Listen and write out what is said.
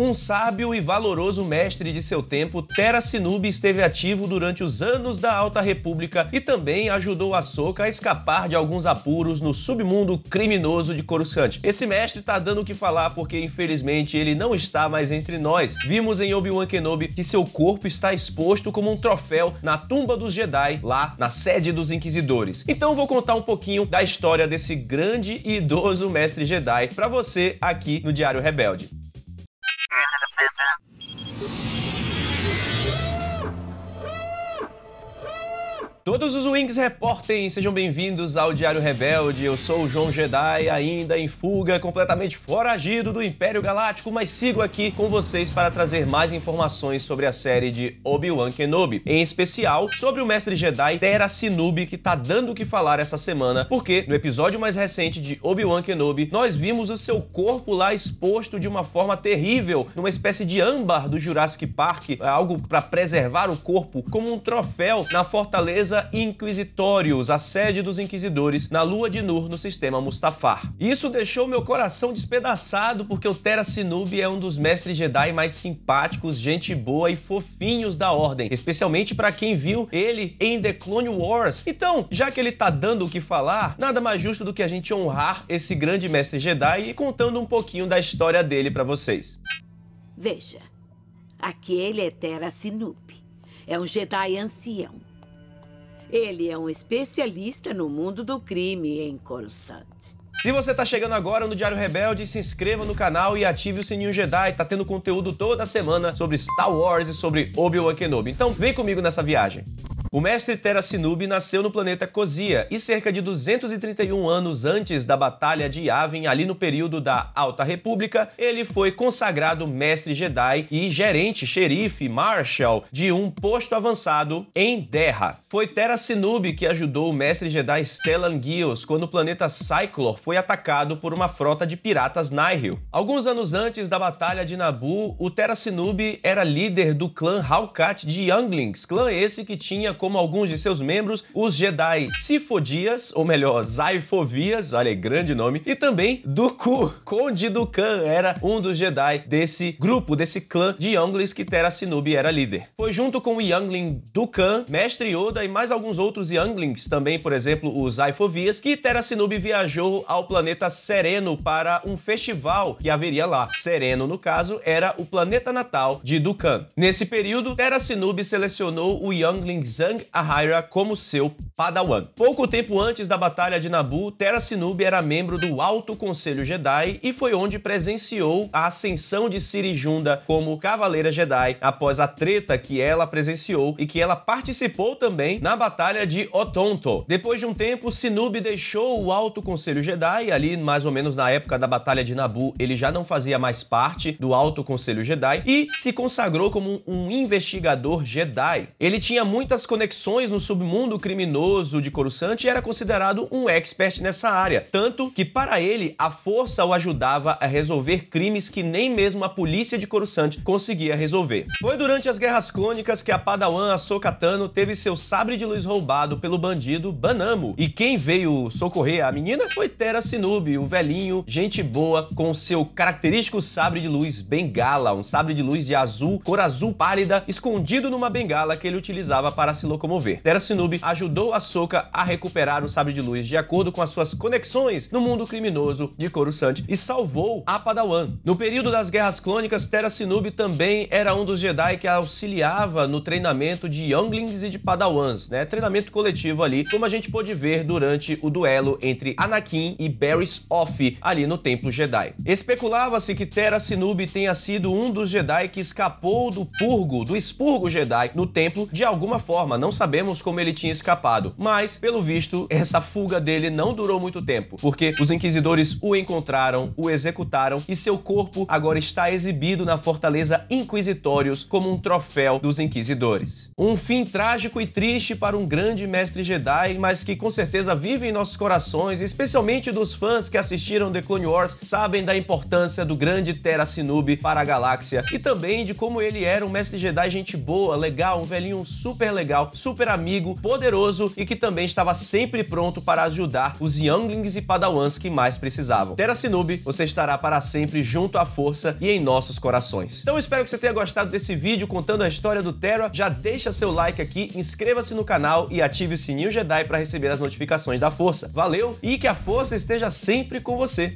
Um sábio e valoroso mestre de seu tempo, Tera Sinubi esteve ativo durante os anos da Alta República e também ajudou Soca a escapar de alguns apuros no submundo criminoso de Coruscant. Esse mestre tá dando o que falar porque infelizmente ele não está mais entre nós. Vimos em Obi-Wan Kenobi que seu corpo está exposto como um troféu na tumba dos Jedi, lá na sede dos Inquisidores. Então vou contar um pouquinho da história desse grande e idoso mestre Jedi para você aqui no Diário Rebelde independent. Todos os Wings reportem, sejam bem-vindos ao Diário Rebelde. Eu sou o João Jedi, ainda em fuga, completamente foragido do Império Galáctico, mas sigo aqui com vocês para trazer mais informações sobre a série de Obi-Wan Kenobi, em especial sobre o mestre Jedi Terra Sinubi, que tá dando o que falar essa semana, porque no episódio mais recente de Obi-Wan Kenobi, nós vimos o seu corpo lá exposto de uma forma terrível, numa espécie de âmbar do Jurassic Park, é algo para preservar o corpo como um troféu na fortaleza Casa Inquisitorius, a sede dos inquisidores, na lua de Nur no sistema Mustafar. Isso deixou meu coração despedaçado porque o Terra Sinub é um dos mestres Jedi mais simpáticos, gente boa e fofinhos da Ordem, especialmente para quem viu ele em The Clone Wars. Então, já que ele tá dando o que falar, nada mais justo do que a gente honrar esse grande mestre Jedi e contando um pouquinho da história dele para vocês. Veja, aquele é Terra Sinub. É um Jedi ancião ele é um especialista no mundo do crime em Coruscant. Se você está chegando agora no Diário Rebelde, se inscreva no canal e ative o sininho Jedi. Tá tendo conteúdo toda semana sobre Star Wars e sobre Obi-Wan Kenobi. Então vem comigo nessa viagem. O mestre Sinubi nasceu no planeta Cozia e cerca de 231 anos antes da Batalha de Yavin, ali no período da Alta República, ele foi consagrado mestre Jedi e gerente, xerife, marshal de um posto avançado em Derra. Foi Sinubi que ajudou o mestre Jedi Stellan Gios quando o planeta Cyclor foi atacado por uma frota de piratas Nihil. Alguns anos antes da Batalha de Naboo, o Sinubi era líder do clã Halkat de Younglings, clã esse que tinha como alguns de seus membros, os Jedi Sifodias, ou melhor, Zaifovias, olha grande nome, e também Dooku. Conde Dooku era um dos Jedi desse grupo, desse clã de Younglings que Terra era líder. Foi junto com o Youngling Dooku, Mestre Yoda e mais alguns outros Younglings, também, por exemplo, os Zaifovias, que Terra viajou ao planeta Sereno para um festival que haveria lá. Sereno, no caso, era o planeta natal de Dooku. Nesse período, Terra selecionou o Youngling Zan Zhang Ahira como seu padawan. Pouco tempo antes da Batalha de Naboo, Terra Sinube era membro do Alto Conselho Jedi e foi onde presenciou a ascensão de Siri Junda como Cavaleira Jedi após a treta que ela presenciou e que ela participou também na Batalha de Otonto. Depois de um tempo, Sinube deixou o Alto Conselho Jedi, ali mais ou menos na época da Batalha de Naboo, ele já não fazia mais parte do Alto Conselho Jedi e se consagrou como um investigador Jedi. Ele tinha muitas conexões conexões no submundo criminoso de Coruscant e era considerado um expert nessa área, tanto que para ele a força o ajudava a resolver crimes que nem mesmo a polícia de Coruscant conseguia resolver. Foi durante as Guerras Clônicas que a Padawan Ahsoka Tano teve seu sabre de luz roubado pelo bandido Banamo, e quem veio socorrer a menina foi Terra Sinubi, o velhinho, gente boa, com seu característico sabre de luz bengala, um sabre de luz de azul, cor azul pálida, escondido numa bengala que ele utilizava para se locomover. ajudou a Soka a recuperar o Sabre de Luz de acordo com as suas conexões no mundo criminoso de Coruscant e salvou a Padawan. No período das Guerras Clônicas, Terra também era um dos Jedi que auxiliava no treinamento de Younglings e de Padawans, né? Treinamento coletivo ali, como a gente pôde ver durante o duelo entre Anakin e Barris Off ali no Templo Jedi. Especulava-se que Terra tenha sido um dos Jedi que escapou do purgo, do expurgo Jedi no templo de alguma forma, não sabemos como ele tinha escapado, mas, pelo visto, essa fuga dele não durou muito tempo, porque os inquisidores o encontraram, o executaram e seu corpo agora está exibido na fortaleza Inquisitórios como um troféu dos inquisidores. Um fim trágico e triste para um grande mestre Jedi, mas que com certeza vive em nossos corações, especialmente dos fãs que assistiram The Clone Wars, sabem da importância do grande Terra Sinube para a galáxia e também de como ele era um mestre Jedi gente boa, legal, um velhinho super legal super amigo, poderoso e que também estava sempre pronto para ajudar os younglings e padawans que mais precisavam. Terra Sinube, você estará para sempre junto à força e em nossos corações. Então espero que você tenha gostado desse vídeo contando a história do Terra. Já deixa seu like aqui, inscreva-se no canal e ative o sininho Jedi para receber as notificações da força. Valeu e que a força esteja sempre com você.